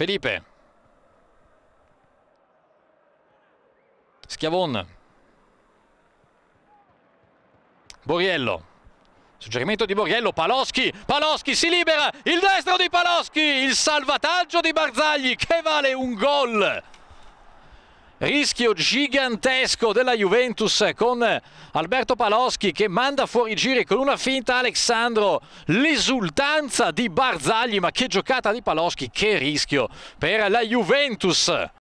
Felipe. Schiavon. Boriello. Suggerimento di Boriello, Paloschi, Paloschi si libera, il destro di Paloschi, il salvataggio di Barzagli che vale un gol rischio gigantesco della Juventus con Alberto Paloschi che manda fuori giri con una finta Alessandro l'esultanza di Barzagli ma che giocata di Paloschi che rischio per la Juventus